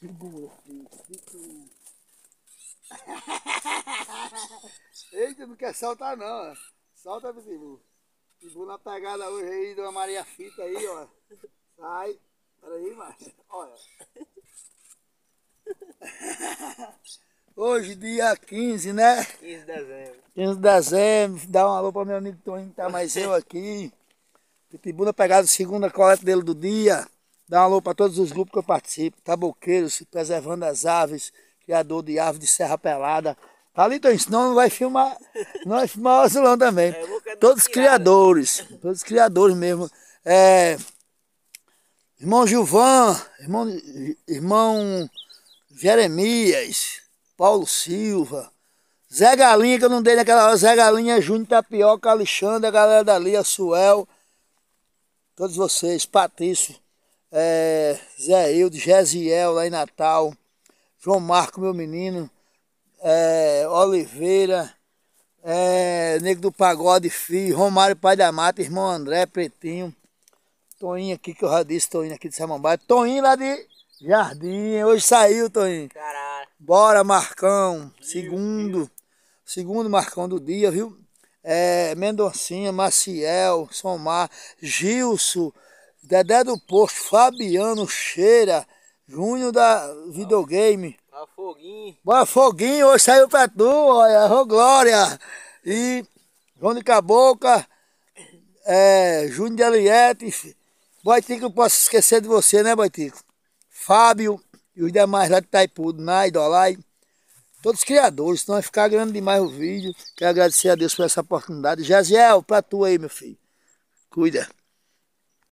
Segura, filho, segura. Eita, não quer saltar não, Solta, Pitbull. Pitbull na pegada hoje aí, Dona Maria Fita aí, ó. Sai. Peraí, macho. Olha. Hoje, dia 15, né? 15 de dezembro. 15 de dezembro. Dá um alô para meu amigo Toninho que tá mais eu aqui. Pitbull na pegada, segunda coleta dele do dia. Dá um alô para todos os grupos que eu participo. Taboqueiros, preservando as aves, criador de aves de serra pelada. Tá ali, então, senão não vai filmar, não vai filmar o azulão também. É, todos criadores, todos criadores mesmo. É, irmão Gilvan, irmão, irmão Jeremias, Paulo Silva, Zé Galinha, que eu não dei naquela hora, Zé Galinha, Júnior Tapioca, Alexandre, a galera dali, a Suel, todos vocês, Patrício é, Zé Hildo, Gesiel lá em Natal, João Marco, meu menino, é, Oliveira, é, Nego do Pagode, Filho, Romário Pai da Mata, irmão André, Pretinho, Toinho aqui, que eu já disse, Toinho aqui de Samambaia, Toinho lá de Jardim, hoje saiu, Toinho. Caralho. Bora, Marcão, segundo, Deus. segundo Marcão do dia, viu? É, Mendoncinha, Maciel, Somar, Gilson, Dedé do Posto, Fabiano, Cheira, Júnior da Videogame. Bora Foguinho. Bora Foguinho, hoje saiu pra tu, olha, ô Glória. E João de Cabocla, é, Júnior de Aliete. Boitico, eu posso esquecer de você, né, Boitico? Fábio e os demais lá de Taipudo, Nai, Dolai. Todos criadores, senão vai ficar grande demais o vídeo. Quero agradecer a Deus por essa oportunidade. Jaziel, pra tu aí, meu filho. Cuida.